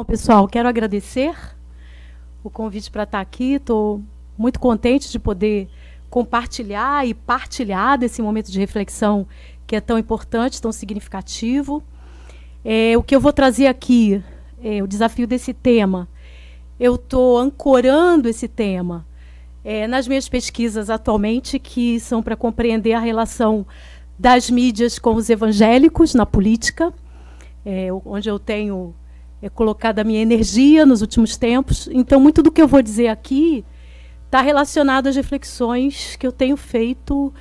Bom, pessoal, quero agradecer o convite para estar tá aqui. Estou muito contente de poder compartilhar e partilhar desse momento de reflexão que é tão importante, tão significativo. É, o que eu vou trazer aqui, é, o desafio desse tema, eu estou ancorando esse tema é, nas minhas pesquisas atualmente, que são para compreender a relação das mídias com os evangélicos na política, é, onde eu tenho é, colocado a minha energia nos últimos tempos. Então, muito do que eu vou dizer aqui está relacionado às reflexões que eu tenho feito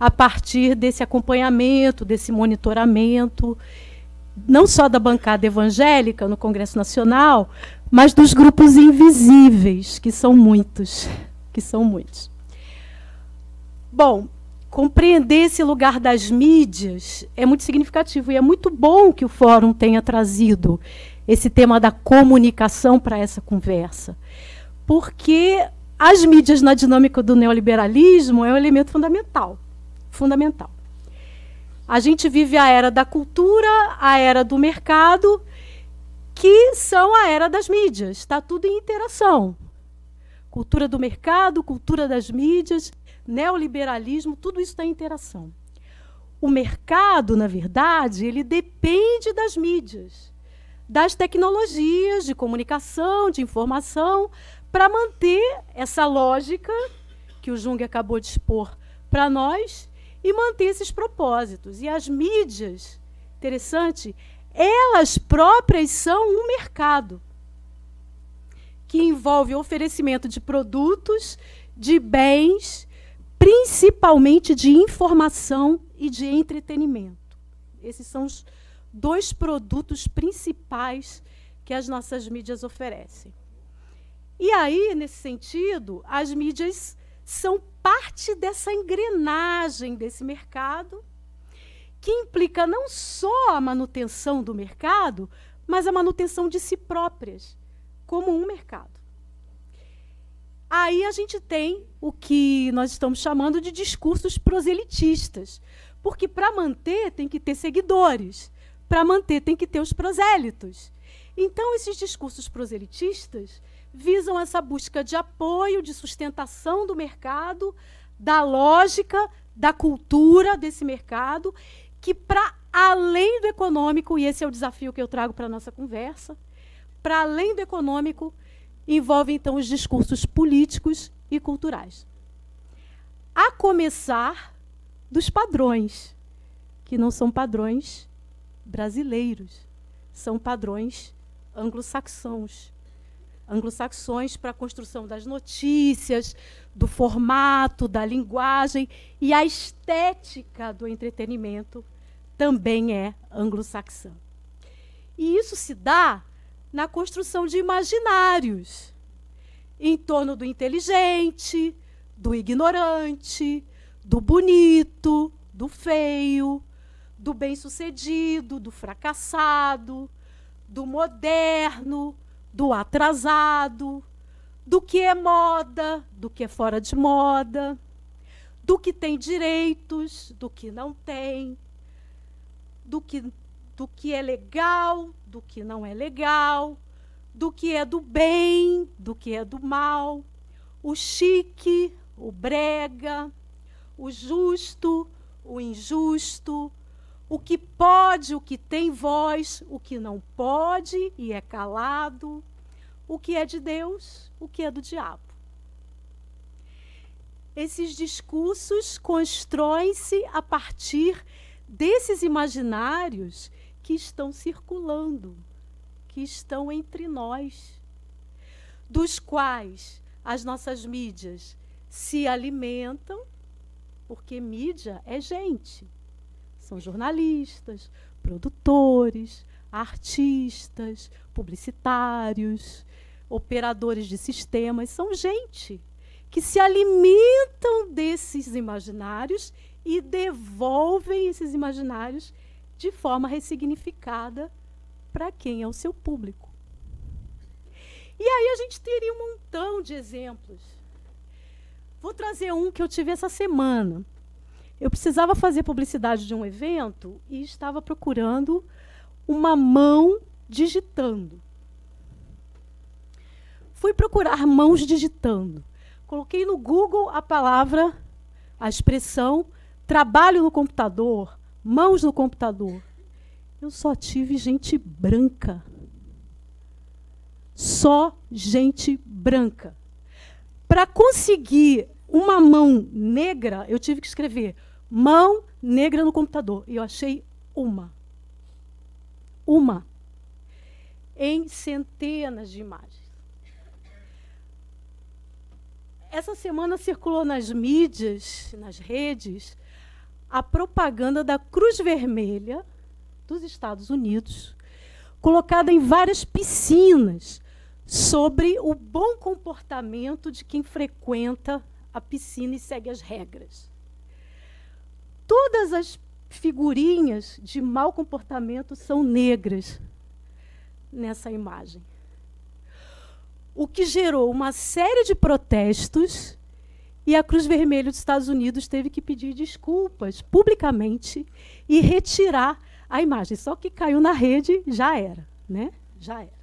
a partir desse acompanhamento, desse monitoramento, não só da bancada evangélica no Congresso Nacional, mas dos grupos invisíveis, que são muitos, que são muitos. Bom, compreender esse lugar das mídias é muito significativo e é muito bom que o fórum tenha trazido esse tema da comunicação para essa conversa. Porque as mídias na dinâmica do neoliberalismo é um elemento fundamental. Fundamental. A gente vive a era da cultura, a era do mercado, que são a era das mídias. Está tudo em interação. Cultura do mercado, cultura das mídias, neoliberalismo, tudo isso está em interação. O mercado, na verdade, ele depende das mídias das tecnologias de comunicação, de informação, para manter essa lógica que o Jung acabou de expor para nós e manter esses propósitos. E as mídias, interessante, elas próprias são um mercado que envolve o oferecimento de produtos, de bens, principalmente de informação e de entretenimento. Esses são os dois produtos principais que as nossas mídias oferecem. E aí, nesse sentido, as mídias são parte dessa engrenagem desse mercado, que implica não só a manutenção do mercado, mas a manutenção de si próprias, como um mercado. Aí a gente tem o que nós estamos chamando de discursos proselitistas, porque para manter tem que ter seguidores para manter tem que ter os prosélitos. Então, esses discursos proselitistas visam essa busca de apoio, de sustentação do mercado, da lógica, da cultura desse mercado, que para além do econômico, e esse é o desafio que eu trago para a nossa conversa, para além do econômico, envolve então os discursos políticos e culturais. A começar dos padrões, que não são padrões brasileiros, são padrões anglo-saxões. Anglo-saxões para a construção das notícias, do formato, da linguagem e a estética do entretenimento também é anglo-saxã. E isso se dá na construção de imaginários em torno do inteligente, do ignorante, do bonito, do feio, do bem-sucedido, do fracassado, do moderno, do atrasado, do que é moda, do que é fora de moda, do que tem direitos, do que não tem, do que, do que é legal, do que não é legal, do que é do bem, do que é do mal, o chique, o brega, o justo, o injusto, o que pode, o que tem voz, o que não pode e é calado, o que é de Deus, o que é do diabo. Esses discursos constroem-se a partir desses imaginários que estão circulando, que estão entre nós, dos quais as nossas mídias se alimentam, porque mídia é gente são jornalistas, produtores, artistas, publicitários, operadores de sistemas, são gente que se alimentam desses imaginários e devolvem esses imaginários de forma ressignificada para quem é o seu público. E aí a gente teria um montão de exemplos. Vou trazer um que eu tive essa semana. Eu precisava fazer publicidade de um evento e estava procurando uma mão digitando. Fui procurar mãos digitando. Coloquei no Google a palavra, a expressão trabalho no computador, mãos no computador. Eu só tive gente branca. Só gente branca. Para conseguir uma mão negra, eu tive que escrever mão negra no computador. E eu achei uma. Uma. Em centenas de imagens. Essa semana circulou nas mídias, nas redes, a propaganda da Cruz Vermelha dos Estados Unidos, colocada em várias piscinas, sobre o bom comportamento de quem frequenta a piscina e segue as regras. Todas as figurinhas de mau comportamento são negras nessa imagem. O que gerou uma série de protestos e a Cruz Vermelha dos Estados Unidos teve que pedir desculpas publicamente e retirar a imagem. Só que caiu na rede, já era, né? Já era.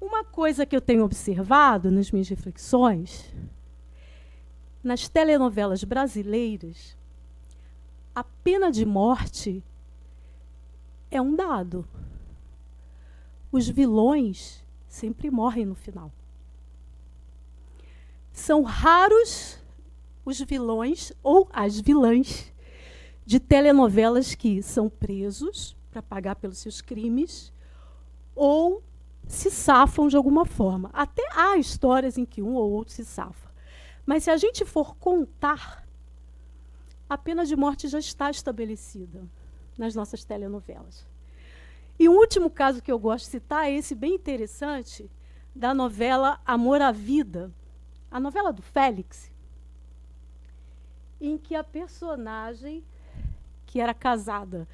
Uma coisa que eu tenho observado nas minhas reflexões nas telenovelas brasileiras, a pena de morte é um dado. Os vilões sempre morrem no final. São raros os vilões ou as vilãs de telenovelas que são presos para pagar pelos seus crimes ou se safam de alguma forma. Até há histórias em que um ou outro se safa. Mas se a gente for contar, a pena de morte já está estabelecida nas nossas telenovelas. E o último caso que eu gosto de citar é esse bem interessante da novela Amor à Vida, a novela do Félix, em que a personagem que era casada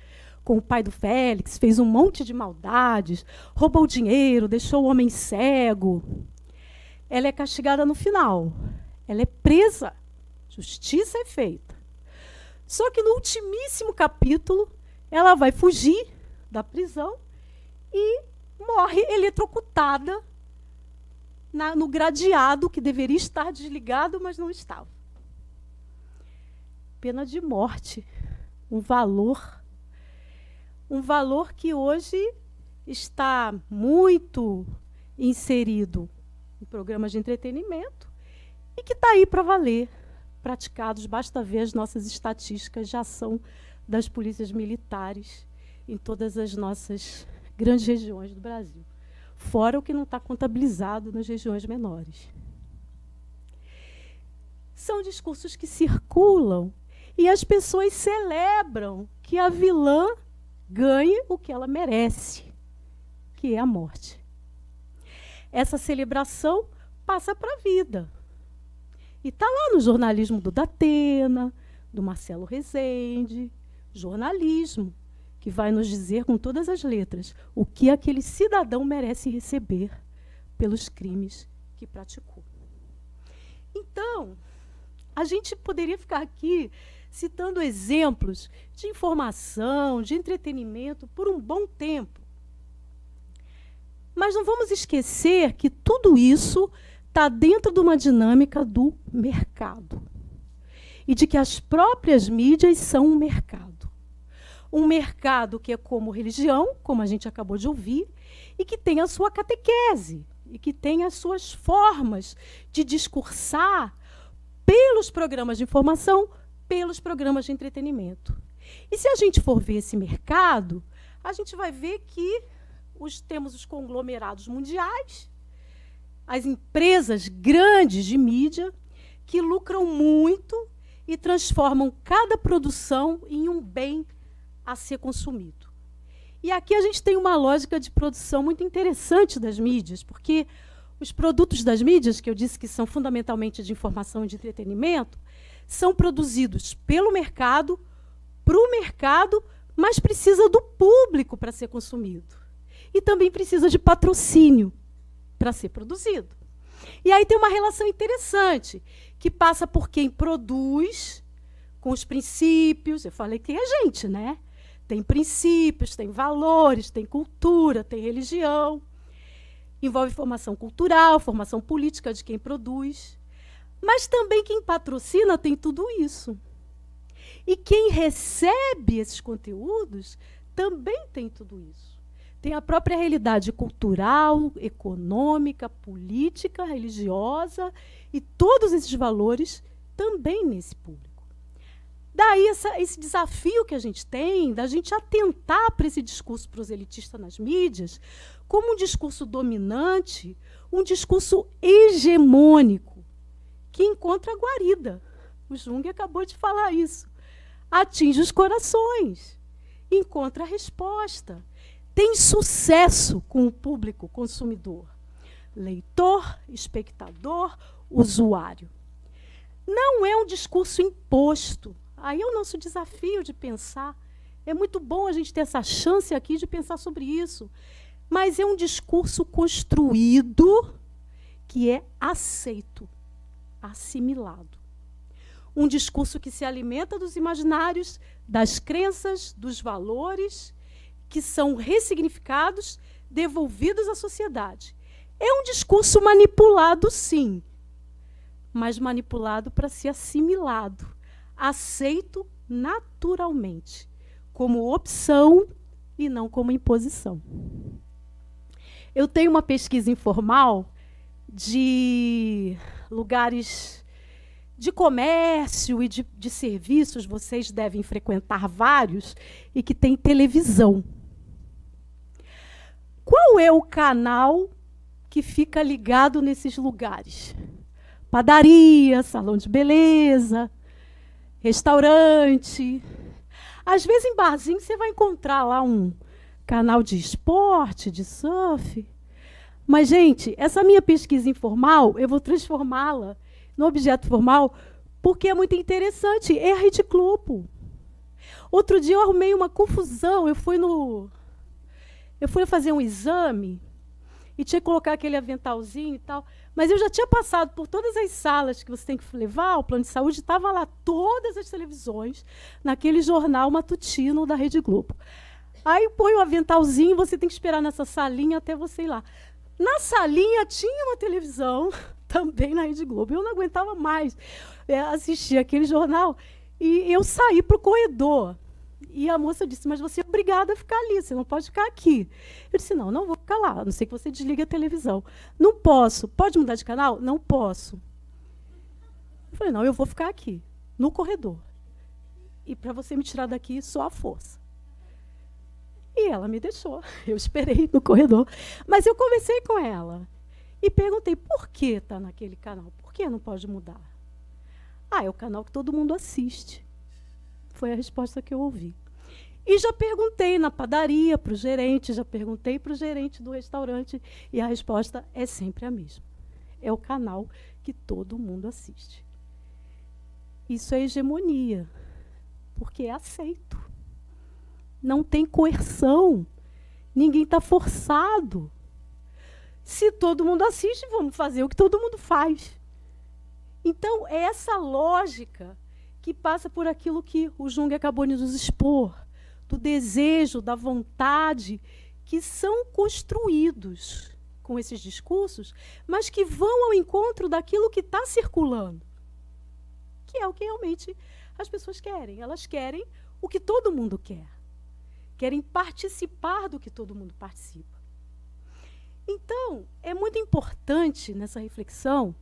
com o pai do Félix, fez um monte de maldades, roubou dinheiro, deixou o homem cego. Ela é castigada no final. Ela é presa. Justiça é feita. Só que no ultimíssimo capítulo, ela vai fugir da prisão e morre eletrocutada na, no gradeado que deveria estar desligado, mas não estava. Pena de morte, um valor, um valor que hoje está muito inserido em programas de entretenimento e que está aí para valer. Praticados, basta ver as nossas estatísticas de ação das polícias militares em todas as nossas grandes regiões do Brasil, fora o que não está contabilizado nas regiões menores. São discursos que circulam e as pessoas celebram que a vilã ganhe o que ela merece, que é a morte. Essa celebração passa para a vida. E está lá no jornalismo do Datena, do Marcelo Rezende, jornalismo que vai nos dizer com todas as letras o que aquele cidadão merece receber pelos crimes que praticou. Então, a gente poderia ficar aqui citando exemplos de informação, de entretenimento por um bom tempo. Mas não vamos esquecer que tudo isso está dentro de uma dinâmica do mercado. E de que as próprias mídias são um mercado. Um mercado que é como religião, como a gente acabou de ouvir, e que tem a sua catequese, e que tem as suas formas de discursar pelos programas de informação, pelos programas de entretenimento. E se a gente for ver esse mercado, a gente vai ver que os, temos os conglomerados mundiais, as empresas grandes de mídia que lucram muito e transformam cada produção em um bem a ser consumido. E aqui a gente tem uma lógica de produção muito interessante das mídias, porque os produtos das mídias, que eu disse que são fundamentalmente de informação e de entretenimento, são produzidos pelo mercado, para o mercado, mas precisa do público para ser consumido. E também precisa de patrocínio para ser produzido. E aí tem uma relação interessante, que passa por quem produz, com os princípios. Eu falei que é gente, né? Tem princípios, tem valores, tem cultura, tem religião. Envolve formação cultural, formação política de quem produz. Mas também quem patrocina tem tudo isso. E quem recebe esses conteúdos também tem tudo isso tem a própria realidade cultural, econômica, política, religiosa e todos esses valores também nesse público. Daí essa, esse desafio que a gente tem, da gente atentar para esse discurso proselitista nas mídias, como um discurso dominante, um discurso hegemônico, que encontra guarida. O Jung acabou de falar isso. Atinge os corações, encontra a resposta tem sucesso com o público consumidor, leitor, espectador, usuário. Não é um discurso imposto. Aí é o nosso desafio de pensar. É muito bom a gente ter essa chance aqui de pensar sobre isso. Mas é um discurso construído que é aceito, assimilado. Um discurso que se alimenta dos imaginários, das crenças, dos valores que são ressignificados, devolvidos à sociedade. É um discurso manipulado, sim, mas manipulado para ser assimilado, aceito naturalmente, como opção e não como imposição. Eu tenho uma pesquisa informal de lugares de comércio e de, de serviços, vocês devem frequentar vários, e que tem televisão é o canal que fica ligado nesses lugares? Padaria, salão de beleza, restaurante. Às vezes em barzinho você vai encontrar lá um canal de esporte, de surf. Mas, gente, essa minha pesquisa informal, eu vou transformá-la no objeto formal, porque é muito interessante. É a Rede Outro dia eu arrumei uma confusão. Eu fui no eu fui fazer um exame e tinha que colocar aquele aventalzinho e tal. Mas eu já tinha passado por todas as salas que você tem que levar, o plano de saúde, estava lá todas as televisões, naquele jornal matutino da Rede Globo. Aí põe o aventalzinho, você tem que esperar nessa salinha até você ir lá. Na salinha tinha uma televisão, também na Rede Globo. Eu não aguentava mais é, assistir aquele jornal. E eu saí para o corredor. E a moça disse: Mas você é obrigada a ficar ali, você não pode ficar aqui. Eu disse: Não, não vou ficar lá, a não sei que você desligue a televisão. Não posso. Pode mudar de canal? Não posso. Eu falei: Não, eu vou ficar aqui, no corredor. E para você me tirar daqui, só a força. E ela me deixou. Eu esperei no corredor. Mas eu conversei com ela e perguntei: por que está naquele canal? Por que não pode mudar? Ah, é o canal que todo mundo assiste. Foi a resposta que eu ouvi. E já perguntei na padaria para o gerente, já perguntei para o gerente do restaurante e a resposta é sempre a mesma. É o canal que todo mundo assiste. Isso é hegemonia, porque é aceito. Não tem coerção, ninguém está forçado. Se todo mundo assiste, vamos fazer o que todo mundo faz. Então, é essa lógica que passa por aquilo que o Jung acabou de nos expor do desejo, da vontade, que são construídos com esses discursos, mas que vão ao encontro daquilo que está circulando, que é o que realmente as pessoas querem. Elas querem o que todo mundo quer, querem participar do que todo mundo participa. Então, é muito importante nessa reflexão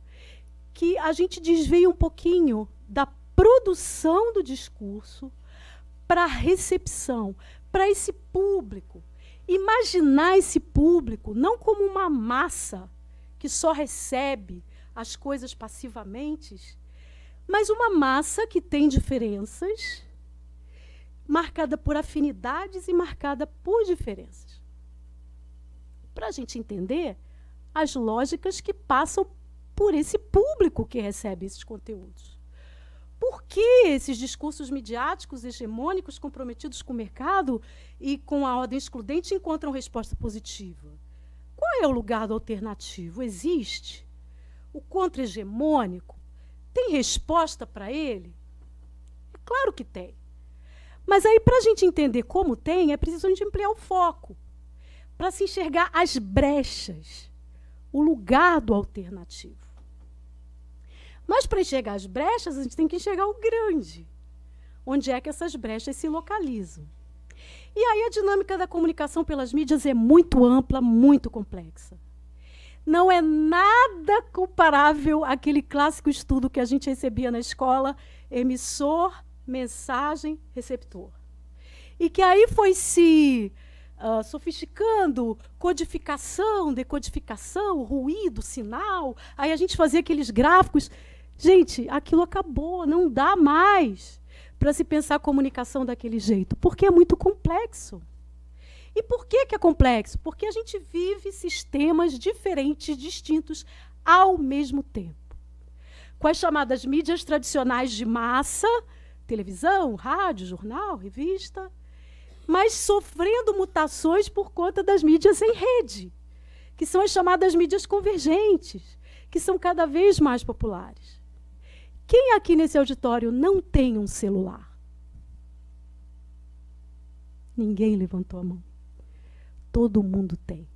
que a gente desvie um pouquinho da produção do discurso para a recepção, para esse público. Imaginar esse público não como uma massa que só recebe as coisas passivamente, mas uma massa que tem diferenças, marcada por afinidades e marcada por diferenças. Para a gente entender as lógicas que passam por esse público que recebe esses conteúdos por que esses discursos midiáticos hegemônicos comprometidos com o mercado e com a ordem excludente encontram resposta positiva? Qual é o lugar do alternativo? Existe? O contra-hegemônico tem resposta para ele? É claro que tem. Mas aí, para a gente entender como tem, é preciso a gente ampliar o foco para se enxergar as brechas, o lugar do alternativo. Mas para enxergar as brechas, a gente tem que enxergar o grande. Onde é que essas brechas se localizam? E aí a dinâmica da comunicação pelas mídias é muito ampla, muito complexa. Não é nada comparável àquele clássico estudo que a gente recebia na escola, emissor, mensagem, receptor. E que aí foi se Uh, sofisticando, codificação, decodificação, ruído, sinal. Aí a gente fazia aqueles gráficos Gente, aquilo acabou, não dá mais para se pensar a comunicação daquele jeito, porque é muito complexo. E por que, que é complexo? Porque a gente vive sistemas diferentes, distintos, ao mesmo tempo. Com as chamadas mídias tradicionais de massa, televisão, rádio, jornal, revista, mas sofrendo mutações por conta das mídias em rede, que são as chamadas mídias convergentes, que são cada vez mais populares. Quem aqui nesse auditório não tem um celular? Ninguém levantou a mão. Todo mundo tem.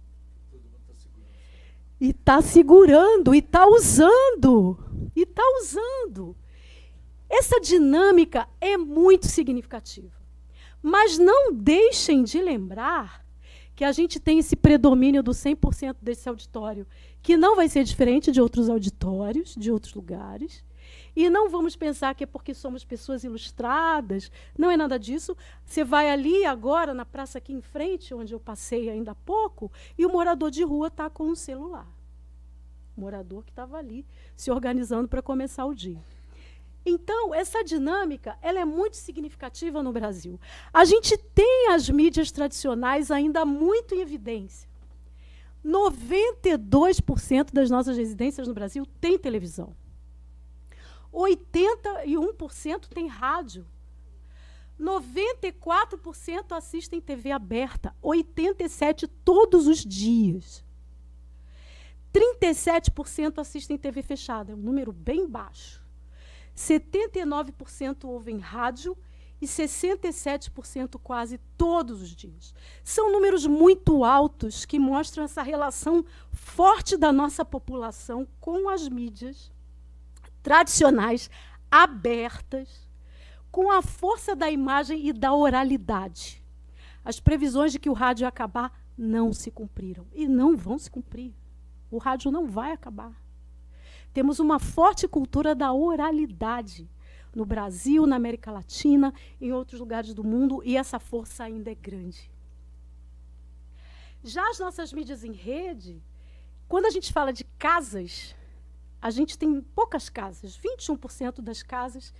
E está segurando, e está usando, e está usando. Essa dinâmica é muito significativa. Mas não deixem de lembrar que a gente tem esse predomínio do 100% desse auditório, que não vai ser diferente de outros auditórios, de outros lugares. E não vamos pensar que é porque somos pessoas ilustradas, não é nada disso. Você vai ali agora, na praça aqui em frente, onde eu passei ainda há pouco, e o morador de rua está com um celular. O morador que estava ali se organizando para começar o dia. Então, essa dinâmica ela é muito significativa no Brasil. A gente tem as mídias tradicionais ainda muito em evidência. 92% das nossas residências no Brasil tem televisão. 81% tem rádio. 94% assistem TV aberta, 87 todos os dias. 37% assistem TV fechada, é um número bem baixo. 79% ouvem rádio e 67% quase todos os dias. São números muito altos que mostram essa relação forte da nossa população com as mídias tradicionais, abertas, com a força da imagem e da oralidade. As previsões de que o rádio ia acabar não se cumpriram e não vão se cumprir. O rádio não vai acabar. Temos uma forte cultura da oralidade no Brasil, na América Latina, em outros lugares do mundo, e essa força ainda é grande. Já as nossas mídias em rede, quando a gente fala de casas, a gente tem poucas casas, 21% das casas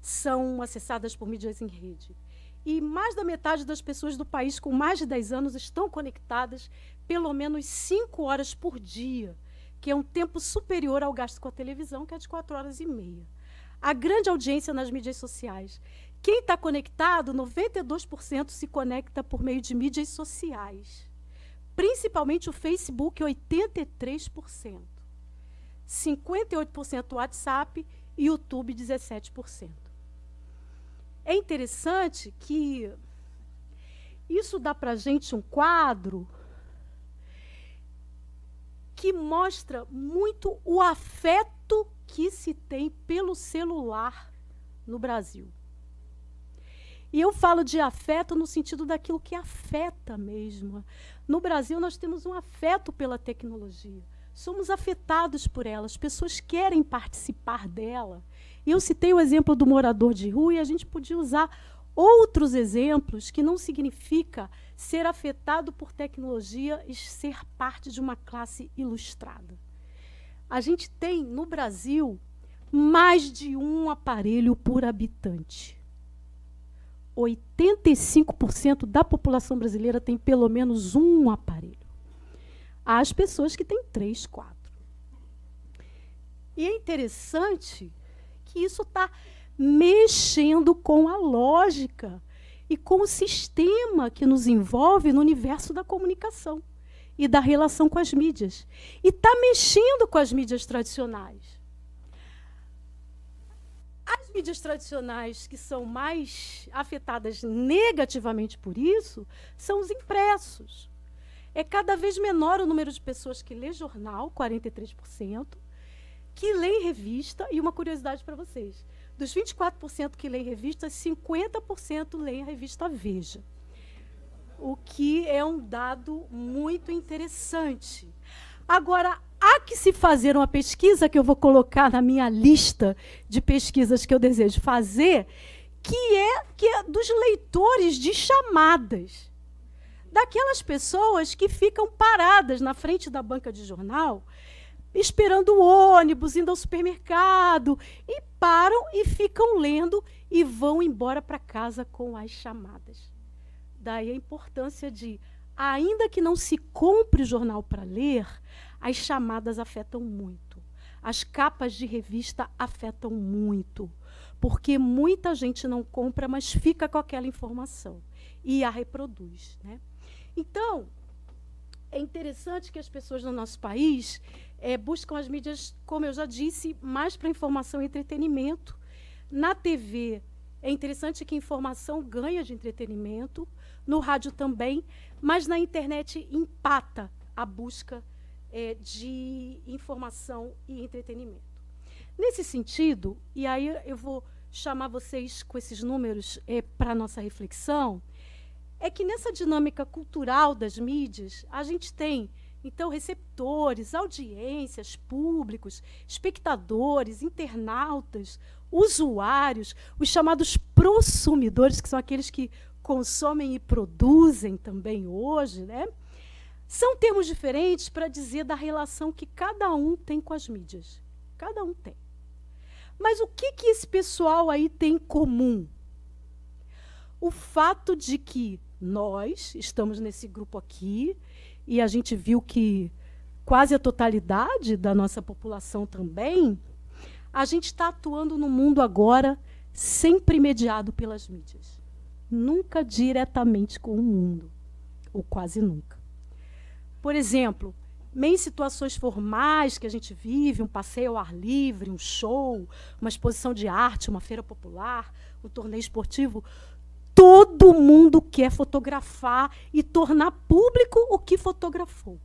são acessadas por mídias em rede. E mais da metade das pessoas do país com mais de 10 anos estão conectadas pelo menos 5 horas por dia, que é um tempo superior ao gasto com a televisão, que é de 4 horas e meia. A grande audiência nas mídias sociais. Quem está conectado, 92% se conecta por meio de mídias sociais. Principalmente o Facebook, 83%. 58% WhatsApp e YouTube 17%. É interessante que isso dá para gente um quadro que mostra muito o afeto que se tem pelo celular no Brasil. E eu falo de afeto no sentido daquilo que afeta mesmo. No Brasil, nós temos um afeto pela tecnologia somos afetados por ela, as pessoas querem participar dela. Eu citei o exemplo do morador de rua e a gente podia usar outros exemplos que não significa ser afetado por tecnologia e ser parte de uma classe ilustrada. A gente tem no Brasil mais de um aparelho por habitante. 85% da população brasileira tem pelo menos um aparelho às pessoas que têm três, quatro. E é interessante que isso está mexendo com a lógica e com o sistema que nos envolve no universo da comunicação e da relação com as mídias. E está mexendo com as mídias tradicionais. As mídias tradicionais que são mais afetadas negativamente por isso são os impressos. É cada vez menor o número de pessoas que lê jornal, 43%, que lê revista, e uma curiosidade para vocês: dos 24% que lê revista, 50% lê a revista Veja. O que é um dado muito interessante. Agora, há que se fazer uma pesquisa que eu vou colocar na minha lista de pesquisas que eu desejo fazer, que é que é dos leitores de chamadas daquelas pessoas que ficam paradas na frente da banca de jornal, esperando o ônibus, indo ao supermercado, e param e ficam lendo e vão embora para casa com as chamadas. Daí a importância de, ainda que não se compre o jornal para ler, as chamadas afetam muito. As capas de revista afetam muito, porque muita gente não compra, mas fica com aquela informação e a reproduz, né? Então, é interessante que as pessoas no nosso país é, buscam as mídias, como eu já disse, mais para informação e entretenimento. Na TV, é interessante que informação ganha de entretenimento, no rádio também, mas na internet empata a busca é, de informação e entretenimento. Nesse sentido, e aí eu vou chamar vocês com esses números é, eh, para nossa reflexão, é que nessa dinâmica cultural das mídias, a gente tem então receptores, audiências, públicos, espectadores, internautas, usuários, os chamados prosumidores, que são aqueles que consomem e produzem também hoje, né? São termos diferentes para dizer da relação que cada um tem com as mídias. Cada um tem. Mas o que, que esse pessoal aí tem em comum? O fato de que nós estamos nesse grupo aqui e a gente viu que quase a totalidade da nossa população também, a gente está atuando no mundo agora sempre mediado pelas mídias. Nunca diretamente com o mundo, ou quase nunca. Por exemplo, em situações formais que a gente vive, um passeio ao ar livre, um show, uma exposição de arte, uma feira popular, um torneio esportivo, todo mundo quer fotografar e tornar público o que fotografou.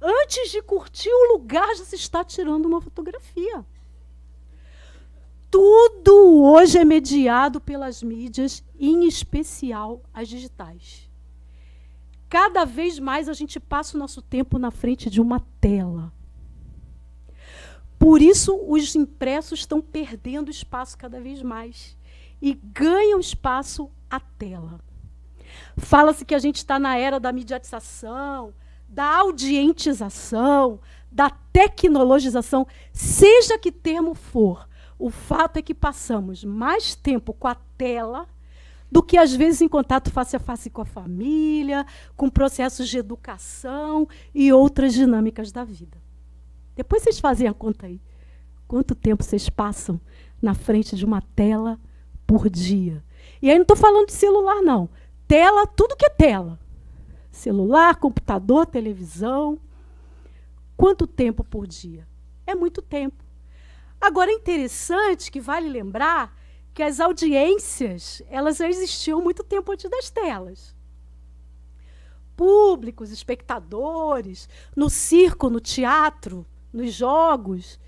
Antes de curtir o lugar, já se está tirando uma fotografia. Tudo hoje é mediado pelas mídias, em especial as digitais. Cada vez mais a gente passa o nosso tempo na frente de uma tela. Por isso, os impressos estão perdendo espaço cada vez mais e ganha o espaço a tela. Fala-se que a gente está na era da mediatização, da audientização, da tecnologização, seja que termo for. O fato é que passamos mais tempo com a tela do que às vezes em contato face a face com a família, com processos de educação e outras dinâmicas da vida. Depois vocês fazem a conta aí. Quanto tempo vocês passam na frente de uma tela por dia. E aí não estou falando de celular, não. Tela, tudo que é tela. Celular, computador, televisão. Quanto tempo por dia? É muito tempo. Agora é interessante que vale lembrar que as audiências, elas já existiam muito tempo antes das telas. Públicos, espectadores, no circo, no teatro, nos jogos,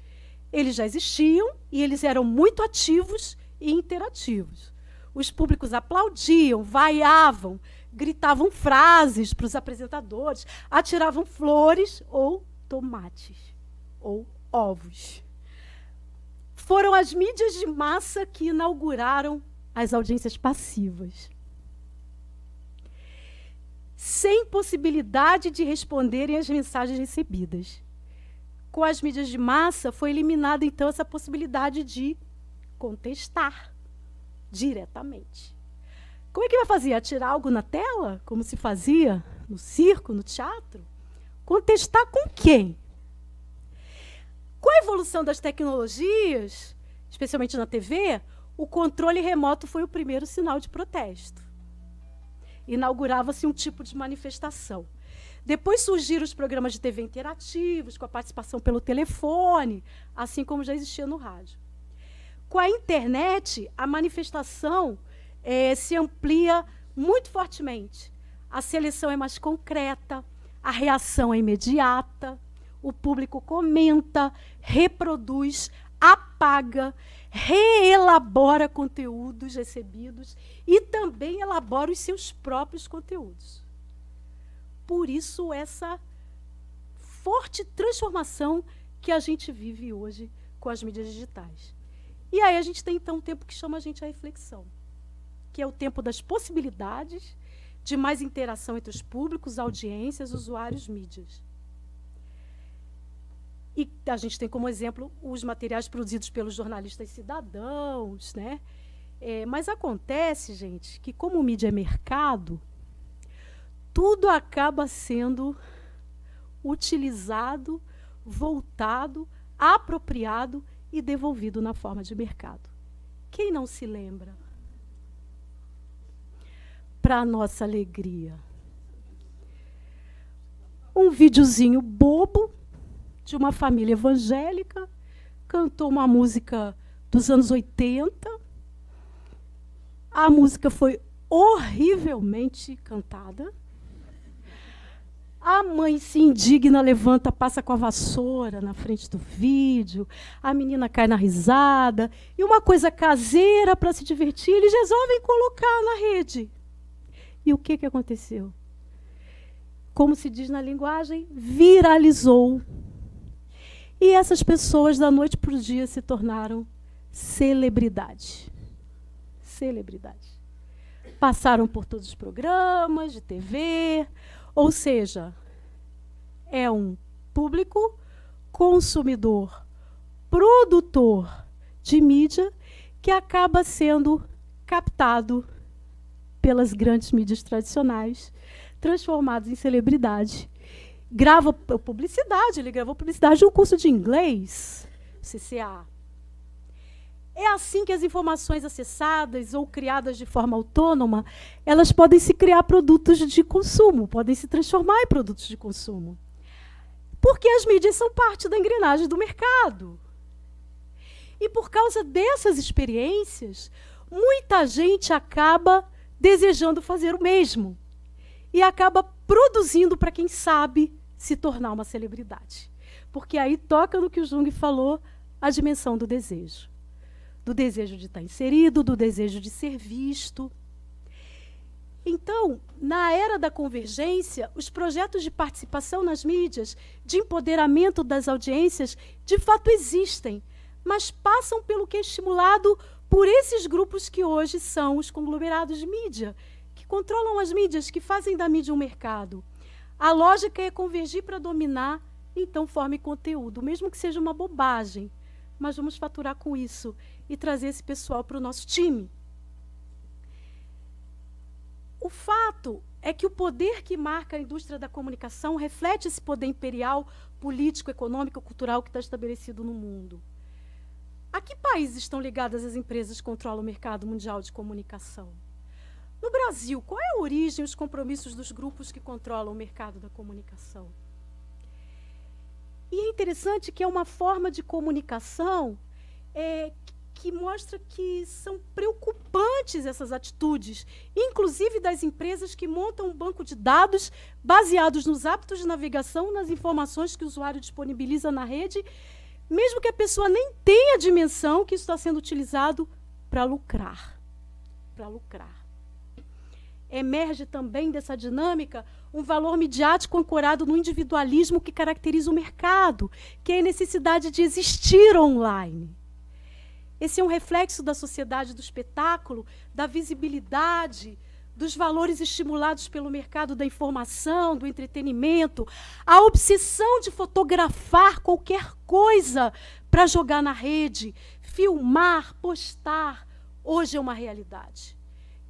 eles já existiam e eles eram muito ativos e interativos. Os públicos aplaudiam, vaiavam, gritavam frases para os apresentadores, atiravam flores ou tomates ou ovos. Foram as mídias de massa que inauguraram as audiências passivas. Sem possibilidade de responderem às mensagens recebidas. Com as mídias de massa, foi eliminada então essa possibilidade de contestar diretamente. Como é que vai fazer? Atirar algo na tela, como se fazia no circo, no teatro? Contestar com quem? Com a evolução das tecnologias, especialmente na TV, o controle remoto foi o primeiro sinal de protesto. Inaugurava-se um tipo de manifestação. Depois surgiram os programas de TV interativos, com a participação pelo telefone, assim como já existia no rádio. Com a internet, a manifestação é, se amplia muito fortemente. A seleção é mais concreta, a reação é imediata, o público comenta, reproduz, apaga, reelabora conteúdos recebidos e também elabora os seus próprios conteúdos. Por isso, essa forte transformação que a gente vive hoje com as mídias digitais. E aí a gente tem então um tempo que chama a gente à reflexão, que é o tempo das possibilidades de mais interação entre os públicos, audiências, usuários, mídias. E a gente tem como exemplo os materiais produzidos pelos jornalistas cidadãos, né? É, mas acontece, gente, que como mídia é mercado, tudo acaba sendo utilizado, voltado, apropriado e devolvido na forma de mercado. Quem não se lembra? Para nossa alegria. Um videozinho bobo de uma família evangélica cantou uma música dos anos 80. A música foi horrivelmente cantada a mãe se indigna, levanta, passa com a vassoura na frente do vídeo, a menina cai na risada, e uma coisa caseira para se divertir, eles resolvem colocar na rede. E o que, que aconteceu? Como se diz na linguagem, viralizou. E essas pessoas, da noite para o dia, se tornaram celebridade. Celebridade. Passaram por todos os programas de TV, ou seja, é um público consumidor, produtor de mídia que acaba sendo captado pelas grandes mídias tradicionais, transformados em celebridade. Grava publicidade, ele gravou publicidade de um curso de inglês, CCA. É assim que as informações acessadas ou criadas de forma autônoma, elas podem se criar produtos de consumo, podem se transformar em produtos de consumo. Porque as mídias são parte da engrenagem do mercado. E por causa dessas experiências, muita gente acaba desejando fazer o mesmo e acaba produzindo para quem sabe se tornar uma celebridade. Porque aí toca no que o Jung falou, a dimensão do desejo. Do desejo de estar tá inserido, do desejo de ser visto, então, na era da convergência, os projetos de participação nas mídias, de empoderamento das audiências, de fato existem, mas passam pelo que é estimulado por esses grupos que hoje são os conglomerados de mídia, que controlam as mídias, que fazem da mídia um mercado. A lógica é convergir para dominar, então forme conteúdo, mesmo que seja uma bobagem, mas vamos faturar com isso e trazer esse pessoal para o nosso time. O fato é que o poder que marca a indústria da comunicação reflete esse poder imperial político, econômico, cultural que está estabelecido no mundo. A que países estão ligadas as empresas que controlam o mercado mundial de comunicação? No Brasil, qual é a origem e os compromissos dos grupos que controlam o mercado da comunicação? E é interessante que é uma forma de comunicação é, que mostra que são preocupantes essas atitudes, inclusive das empresas que montam um banco de dados baseados nos hábitos de navegação, nas informações que o usuário disponibiliza na rede, mesmo que a pessoa nem tenha a dimensão que isso está sendo utilizado para lucrar. Para lucrar. Emerge também dessa dinâmica um valor midiático ancorado no individualismo que caracteriza o mercado, que é a necessidade de existir online. Esse é um reflexo da sociedade do espetáculo, da visibilidade, dos valores estimulados pelo mercado da informação, do entretenimento, a obsessão de fotografar qualquer coisa para jogar na rede, filmar, postar, hoje é uma realidade.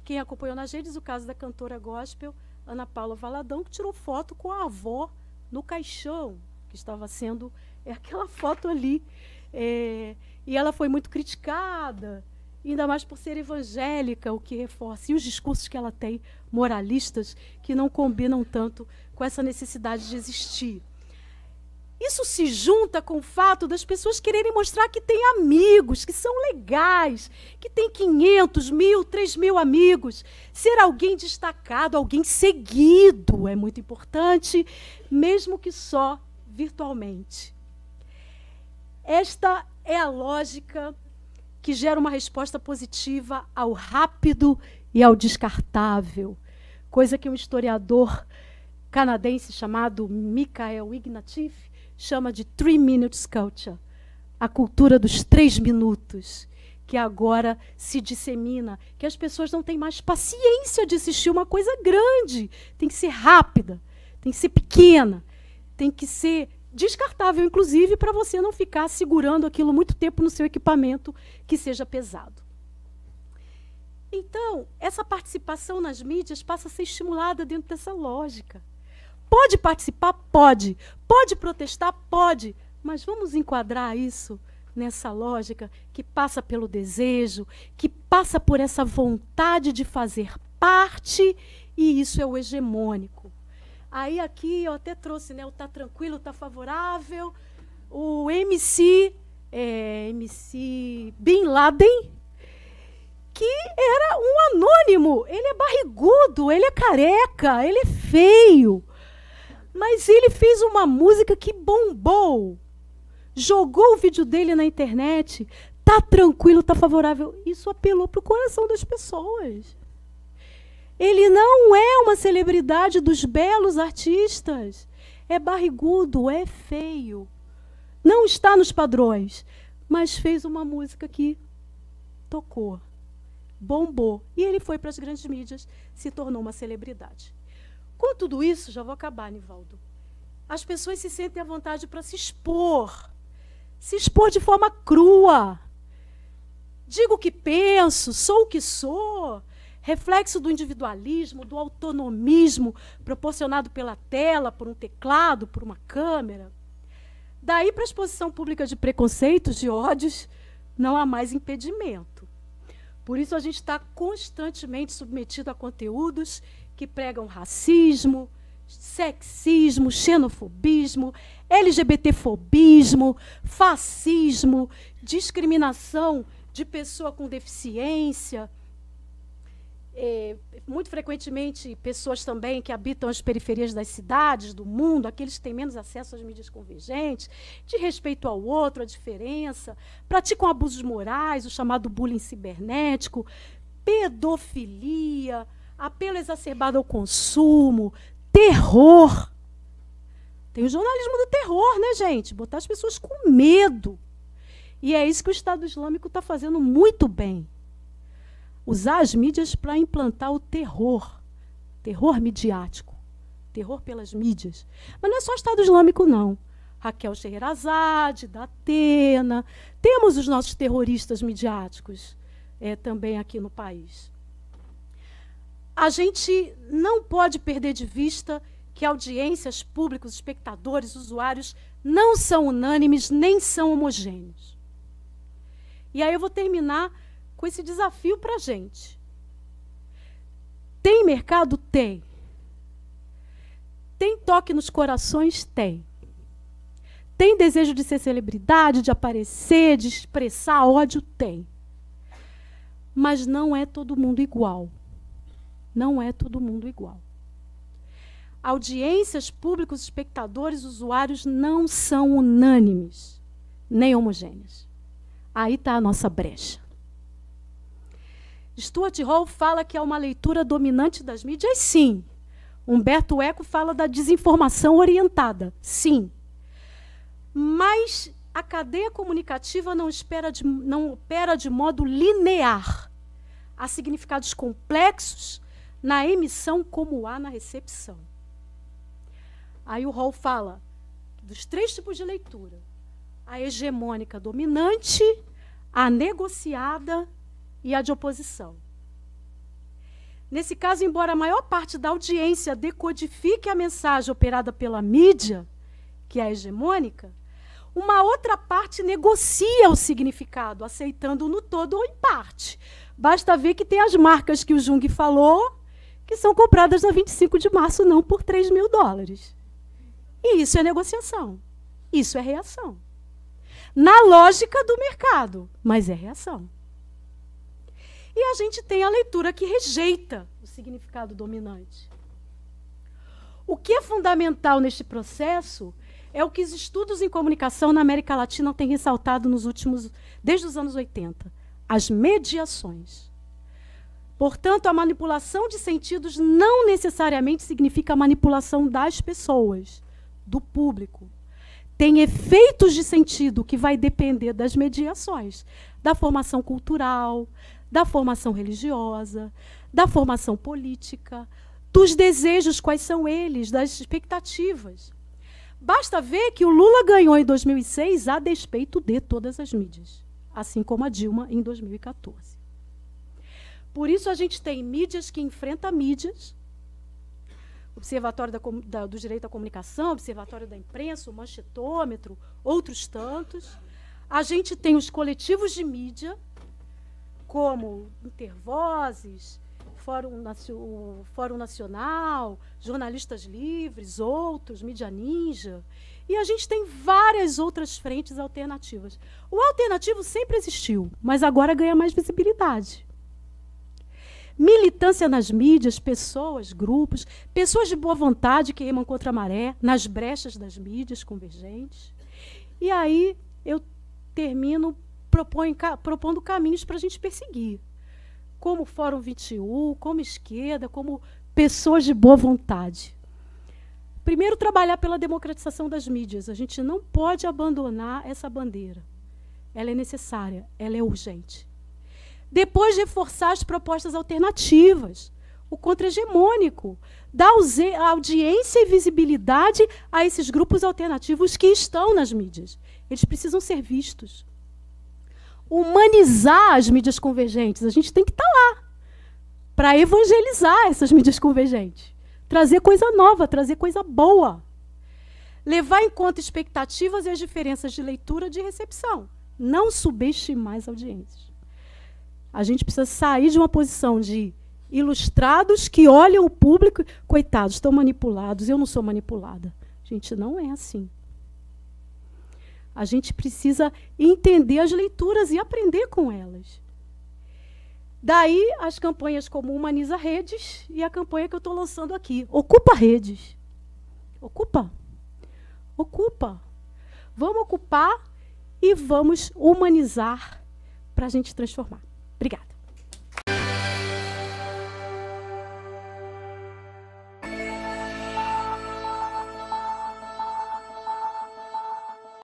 Quem acompanhou nas redes o caso da cantora gospel Ana Paula Valadão, que tirou foto com a avó no caixão, que estava sendo é aquela foto ali é, e ela foi muito criticada, ainda mais por ser evangélica, o que reforça. E os discursos que ela tem, moralistas, que não combinam tanto com essa necessidade de existir. Isso se junta com o fato das pessoas quererem mostrar que têm amigos, que são legais, que têm 500, mil, 3 mil amigos. Ser alguém destacado, alguém seguido é muito importante, mesmo que só virtualmente. Esta é a lógica que gera uma resposta positiva ao rápido e ao descartável, coisa que um historiador canadense chamado Michael Ignatieff chama de Three Minutes Culture, a cultura dos três minutos, que agora se dissemina, que as pessoas não têm mais paciência de assistir uma coisa grande, tem que ser rápida, tem que ser pequena, tem que ser descartável, inclusive, para você não ficar segurando aquilo muito tempo no seu equipamento que seja pesado. Então, essa participação nas mídias passa a ser estimulada dentro dessa lógica. Pode participar? Pode. Pode protestar? Pode. Mas vamos enquadrar isso nessa lógica que passa pelo desejo, que passa por essa vontade de fazer parte, e isso é o hegemônico. Aí aqui eu até trouxe, né? O tá tranquilo, tá favorável. O MC, é, MC Bin Laden, que era um anônimo. Ele é barrigudo, ele é careca, ele é feio. Mas ele fez uma música que bombou. Jogou o vídeo dele na internet. Tá tranquilo, tá favorável. Isso apelou pro coração das pessoas. Ele não é uma celebridade dos belos artistas. É barrigudo, é feio. Não está nos padrões, mas fez uma música que tocou, bombou. E ele foi para as grandes mídias, se tornou uma celebridade. Com tudo isso, já vou acabar, Nivaldo. As pessoas se sentem à vontade para se expor, se expor de forma crua. Digo o que penso, sou o que sou reflexo do individualismo, do autonomismo proporcionado pela tela, por um teclado, por uma câmera. Daí para a exposição pública de preconceitos, de ódios, não há mais impedimento. Por isso a gente está constantemente submetido a conteúdos que pregam racismo, sexismo, xenofobismo, LGBTfobismo, fascismo, discriminação de pessoa com deficiência é, muito frequentemente pessoas também que habitam as periferias das cidades, do mundo, aqueles que têm menos acesso às mídias convergentes, de respeito ao outro, à diferença, praticam abusos morais, o chamado bullying cibernético, pedofilia, apelo exacerbado ao consumo, terror. Tem o jornalismo do terror, né, gente? Botar as pessoas com medo. E é isso que o Estado Islâmico está fazendo muito bem usar as mídias para implantar o terror, terror midiático, terror pelas mídias. Mas não é só Estado Islâmico, não. Raquel Scheherazade, da Atena. Temos os nossos terroristas midiáticos é, também aqui no país. A gente não pode perder de vista que audiências, públicos, espectadores, usuários não são unânimes nem são homogêneos. E aí eu vou terminar com esse desafio para a gente. Tem mercado? Tem. Tem toque nos corações? Tem. Tem desejo de ser celebridade, de aparecer, de expressar ódio? Tem. Mas não é todo mundo igual. Não é todo mundo igual. Audiências, públicos, espectadores, usuários não são unânimes, nem homogêneas. Aí está a nossa brecha. Stuart Hall fala que há é uma leitura dominante das mídias, sim. Humberto Eco fala da desinformação orientada, sim. Mas a cadeia comunicativa não, de, não opera de modo linear. Há significados complexos na emissão como há na recepção. Aí o Hall fala dos três tipos de leitura: a hegemônica dominante, a negociada e a de oposição. Nesse caso, embora a maior parte da audiência decodifique a mensagem operada pela mídia, que é hegemônica, uma outra parte negocia o significado, aceitando no todo ou em parte. Basta ver que tem as marcas que o Jung falou, que são compradas na 25 de março, não por 3 mil dólares. E isso é negociação. Isso é reação. Na lógica do mercado, mas é reação. E a gente tem a leitura que rejeita o significado dominante. O que é fundamental neste processo é o que os estudos em comunicação na América Latina têm ressaltado nos últimos desde os anos 80, as mediações. Portanto, a manipulação de sentidos não necessariamente significa a manipulação das pessoas, do público. Tem efeitos de sentido que vai depender das mediações, da formação cultural, da formação religiosa, da formação política, dos desejos, quais são eles, das expectativas. Basta ver que o Lula ganhou em 2006 a despeito de todas as mídias, assim como a Dilma em 2014. Por isso a gente tem mídias que enfrentam mídias, Observatório da, da, do Direito à Comunicação, Observatório da Imprensa, o Manchetômetro, outros tantos. A gente tem os coletivos de mídia, como ter vozes, Fórum, Fórum Nacional, Jornalistas Livres, outros, Mídia Ninja. E a gente tem várias outras frentes alternativas. O alternativo sempre existiu, mas agora ganha mais visibilidade. Militância nas mídias, pessoas, grupos, pessoas de boa vontade que remam contra a maré, nas brechas das mídias convergentes. E aí eu termino propõe, propondo caminhos para a gente perseguir. Como Fórum 21, como esquerda, como pessoas de boa vontade. Primeiro, trabalhar pela democratização das mídias. A gente não pode abandonar essa bandeira. Ela é necessária, ela é urgente. Depois, reforçar as propostas alternativas, o contra-hegemônico, dar audiência e visibilidade a esses grupos alternativos que estão nas mídias. Eles precisam ser vistos humanizar as mídias convergentes. A gente tem que estar tá lá para evangelizar essas mídias convergentes, trazer coisa nova, trazer coisa boa, levar em conta expectativas e as diferenças de leitura de recepção, não subestimar as audiências. A gente precisa sair de uma posição de ilustrados que olham o público, coitados, estão manipulados, eu não sou manipulada. Gente, não é assim. A gente precisa entender as leituras e aprender com elas. Daí as campanhas como Humaniza Redes e a campanha que eu estou lançando aqui, Ocupa Redes. Ocupa. Ocupa. Vamos ocupar e vamos humanizar para a gente transformar. Obrigada.